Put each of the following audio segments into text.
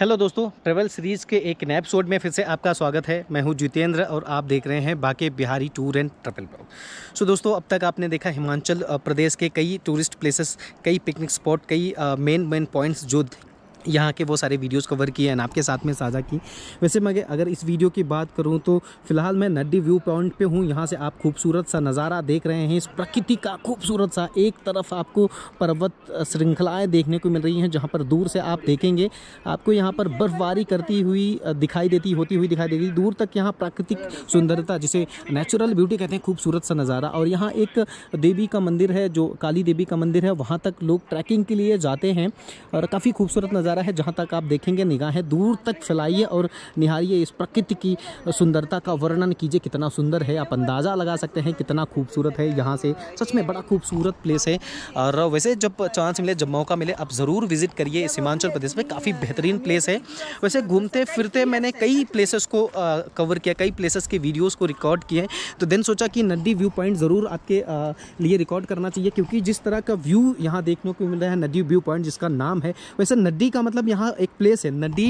hello दोस्तों travel series के एक नए एपिसोड में फिर से आपका स्वागत है मैं हूं जितेंद्र और आप देख रहे हैं Banke Bihari tour and travel blog so दोस्तों अब तक आपने देखा हिमाचल प्रदेश के कई टूरिस्ट प्लेसेस कई पिकनिक स्पॉट कई मेन मेन पॉइंट्स जो यहाँ के वो सारे वीडियोस कवर किए हैं आपके साथ में साझा की वैसे मैं अगर इस वीडियो की बात करूँ तो फिलहाल मैं नड्डी व्यू पॉइंट पे हूँ यहाँ से आप खूबसूरत सा नज़ारा देख रहे हैं इस प्रकृति का खूबसूरत सा एक तरफ आपको पर्वत श्रृंखलाएँ देखने को मिल रही हैं जहाँ पर दूर से आप देखेंगे आपको यहाँ पर बर्फबारी करती हुई दिखाई देती होती हुई दिखाई देती दूर तक यहाँ प्राकृतिक सुंदरता जिसे नेचुरल ब्यूटी कहते हैं खूबसूरत सा नज़ारा और यहाँ एक देवी का मंदिर है जो काली देवी का मंदिर है वहाँ तक लोग ट्रैकिंग के लिए जाते हैं और काफ़ी खूबसूरत नज़ारा नज़ारा है जहाँ तक आप देखेंगे निगाहें दूर तक फैलाइए और निहारिए इस प्रकृति की सुंदरता का वर्णन कीजिए कितना सुंदर है आप अंदाज़ा लगा सकते हैं कितना खूबसूरत है यहाँ से सच में बड़ा खूबसूरत प्लेस है और वैसे जब चांस मिले जब मौका मिले आप ज़रूर विज़िट करिए हिमाचल प्रदेश में काफ़ी बेहतरीन प्लेस है वैसे घूमते फिरते मैंने कई प्लेसेस को कवर किया कई प्लेसेस के वीडियोस को रिकॉर्ड किए तो देन सोचा कि नड्डी व्यू पॉइंट ज़रूर आपके लिए रिकॉर्ड करना चाहिए क्योंकि जिस तरह का व्यू यहाँ देखने को मिल रहा है नड्डी व्यू पॉइंट जिसका नाम है वैसे नड्डी का मतलब यहाँ एक प्लेस है नदी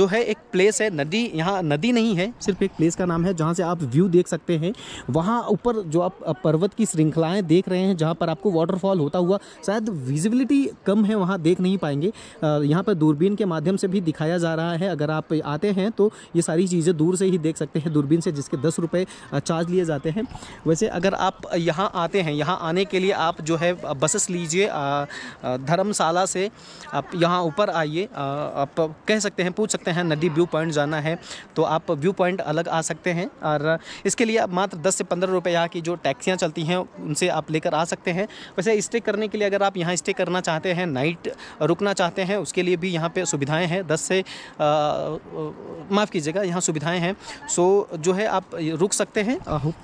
जो है एक प्लेस है नदी यहाँ नदी नहीं है सिर्फ एक प्लेस का नाम है जहाँ से आप व्यू देख सकते हैं वहाँ ऊपर जो आप पर्वत की श्रृंखलाएँ देख रहे हैं जहाँ पर आपको वाटरफॉल होता हुआ शायद विजिबिलिटी कम है वहाँ देख नहीं पाएंगे यहाँ पर दूरबीन के माध्यम से भी दिखाया जा रहा है अगर आप आते हैं तो ये सारी चीज़ें दूर से ही देख सकते हैं दूरबीन से जिसके दस रुपये चार्ज लिए जाते हैं वैसे अगर आप यहाँ आते हैं यहाँ आने के लिए आप जो है बसेस लीजिए धर्मशाला से आप यहाँ ऊपर आइए आप कह सकते हैं पूछ सकते हैं नदी व्यू पॉइंट जाना है तो आप व्यू पॉइंट अलग आ सकते हैं और इसके लिए आप मात्र दस से पंद्रह रुपये यहाँ की जो टैक्सियाँ चलती हैं उनसे आप लेकर आ सकते हैं वैसे स्टे करने के लिए अगर आप यहाँ स्टे करना चाहते हैं नाइट रुकना चाहते हैं उसके लिए भी यहाँ पर सुविधाएँ हैं दस से माफ़ कीजिएगा यहाँ सुविधाएँ हैं सो जो है आप रुक सकते हैं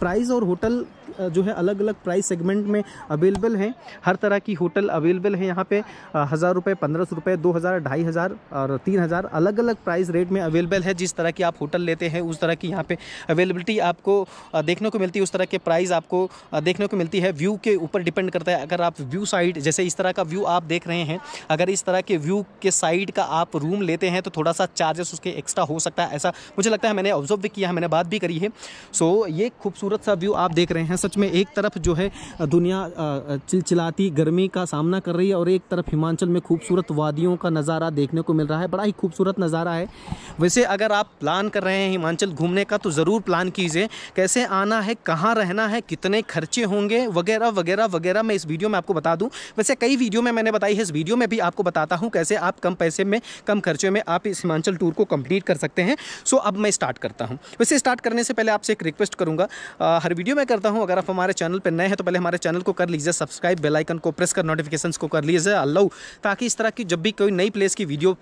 प्राइस और होटल जो है अलग अलग प्राइस सेगमेंट में अवेलेबल हैं हर तरह की होटल अवेलेबल है यहाँ पे हज़ार रुपये पंद्रह सौ रुपये दो हज़ार ढाई हज़ार और तीन हज़ार अलग अलग प्राइस रेट में अवेलेबल है जिस तरह की आप होटल लेते हैं उस तरह की यहाँ पे अवेलेबिलिटी आपको देखने को मिलती है उस तरह के प्राइस आपको देखने को मिलती है व्यू के ऊपर डिपेंड करता है अगर आप व्यू साइड जैसे इस तरह का व्यू आप देख रहे हैं अगर इस तरह के व्यू के साइड का आप रूम लेते हैं तो थोड़ा सा चार्जेस उसके एक्स्ट्रा हो सकता है ऐसा मुझे लगता है मैंने ऑब्जर्व भी किया है मैंने बात भी करी है सो ये खूबसूरत सा व्यू आप देख रहे हैं सच में एक तरफ जो है दुनिया चिलचिलाती गर्मी का सामना कर रही है और एक तरफ हिमाचल में खूबसूरत वादियों का नज़ारा देखने को मिल रहा है बड़ा ही खूबसूरत नज़ारा है वैसे अगर आप प्लान कर रहे हैं हिमाचल घूमने का तो ज़रूर प्लान कीजिए कैसे आना है कहाँ रहना है कितने खर्चे होंगे वगैरह वगैरह वगैरह मैं इस वीडियो में आपको बता दूँ वैसे कई वीडियो में मैंने बताई है इस वीडियो में भी आपको बताता हूँ कैसे आप कम पैसे में कम खर्चे में आप इस हिमाचल टूर को कम्प्लीट कर सकते हैं सो अब मैं स्टार्ट करता हूँ वैसे स्टार्ट करने से पहले आपसे एक रिक्वेस्ट करूँगा हर वीडियो में करता हूँ अगर आप हमारे चैनल पर नए हैं तो पहले हमारे चैनल को कर लीजिए सब्सक्राइब बेलाइकन को प्रेस कर नोटिफिकेशन को कर लीजिए अल्लाउ ताकि इस तरह की जब भी कोई नई प्लेस की वीडियो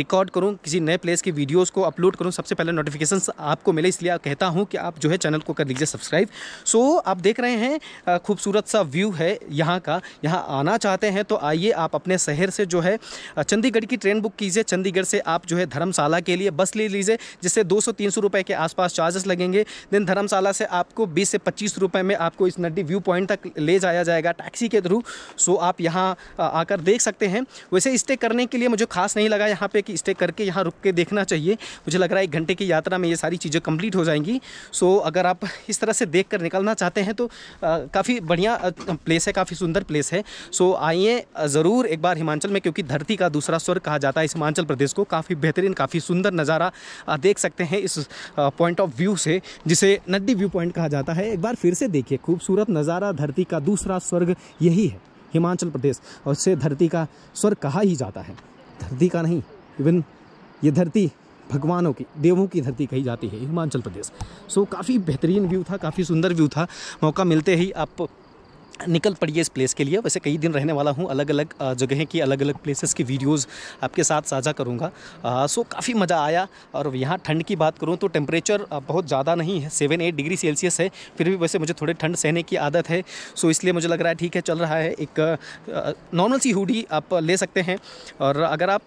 रिकॉर्ड करूँ किसी नए प्लेस की वीडियोज़ को अपलोड करूँ सबसे पहले नोटिफिकेशन आपको मिले इसलिए कहता हूँ कि आप जो है चैनल को कर लीजिए सब्सक्राइब सो आप देख रहे हैं खूबसूरत सा व्यू है यहाँ का यहाँ आना चाहते हैं तो आइए आप अपने शहर से जो है चंडीगढ़ की ट्रेन बुक कीजिए चंडीगढ़ से आप जो है धर्मशाला के लिए बस ले लीजिए जिससे दो सौ के आसपास चार्जेस लगेंगे दिन धर्मशाला से आपको बीस से पच्चीस रुपए रुपये में आपको इस नड्डी व्यू पॉइंट तक ले जाया जाएगा टैक्सी के थ्रू सो आप यहाँ आकर देख सकते हैं वैसे स्टे करने के लिए मुझे खास नहीं लगा यहाँ पे कि स्टे करके यहाँ रुक के देखना चाहिए मुझे लग रहा है एक घंटे की यात्रा में ये सारी चीज़ें कंप्लीट हो जाएंगी सो अगर आप इस तरह से देख कर निकलना चाहते हैं तो काफ़ी बढ़िया प्लेस है काफ़ी सुंदर प्लेस है सो आइए ज़रूर एक बार हिमाचल में क्योंकि धरती का दूसरा स्वर कहा जाता है इस हिमाचल प्रदेश को काफ़ी बेहतरीन काफ़ी सुंदर नज़ारा देख सकते हैं इस पॉइंट ऑफ व्यू से जिसे नड्डी व्यू पॉइंट कहा जाता है एक बार फिर से में देखिए खूबसूरत नज़ारा धरती का दूसरा स्वर्ग यही है हिमाचल प्रदेश और इसे धरती का स्वर्ग कहा ही जाता है धरती का नहीं इवन ये धरती भगवानों की देवों की धरती कही जाती है हिमाचल प्रदेश सो काफ़ी बेहतरीन व्यू था काफ़ी सुंदर व्यू था मौका मिलते ही आप निकल पड़िए इस प्लेस के लिए वैसे कई दिन रहने वाला हूँ अलग अलग जगह की अलग अलग प्लेसेस की वीडियोस आपके साथ साझा करूँगा सो काफ़ी मज़ा आया और यहाँ ठंड की बात करूँ तो टेम्परेचर बहुत ज़्यादा नहीं है सेवन एट डिग्री सेल्सियस है फिर भी वैसे मुझे थोड़े ठंड सहने की आदत है सो इसलिए मुझे लग रहा है ठीक है चल रहा है एक नॉर्मल सी हुडी आप ले सकते हैं और अगर आप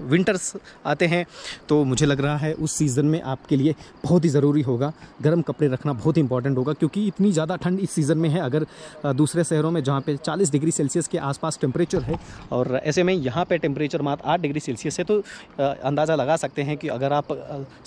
विंटर्स आते हैं तो मुझे लग रहा है उस सीज़न में आपके लिए बहुत ही ज़रूरी होगा गर्म कपड़े रखना बहुत इंपॉर्टेंट होगा क्योंकि इतनी ज़्यादा ठंड इस सीज़न में है अगर दूसरे शहरों में जहाँ पे 40 डिग्री सेल्सियस के आसपास टेम्परेचर है और ऐसे में यहाँ पर टेम्परेचर मात्र आठ डिग्री सेल्सियस है तो अंदाज़ा लगा सकते हैं कि अगर आप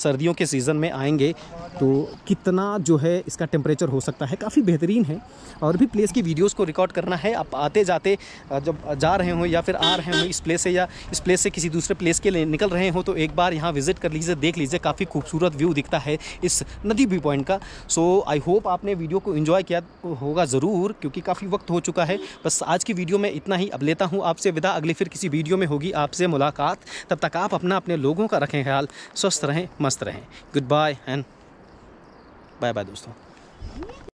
सर्दियों के सीज़न में आएँगे तो कितना जो है इसका टेम्परेचर हो सकता है काफ़ी बेहतरीन है और भी प्लेस की वीडियोज़ को रिकॉर्ड करना है आप आते जाते जब जा रहे हों या फिर आ रहे हों इस प्लेस से या इस प्लेस से किसी दूसरे प्लेस के लिए निकल रहे हो तो एक बार यहाँ विजिट कर लीजिए देख लीजिए काफ़ी खूबसूरत व्यू दिखता है इस नदी व्यू पॉइंट का सो आई होप आपने वीडियो को इन्जॉय किया होगा ज़रूर क्योंकि काफ़ी वक्त हो चुका है बस आज की वीडियो में इतना ही अब लेता हूँ आपसे विदा अगली फिर किसी वीडियो में होगी आपसे मुलाकात तब तक आप अपना अपने लोगों का रखें ख्याल स्वस्थ रहें मस्त रहें good bye and bye bye दोस्तों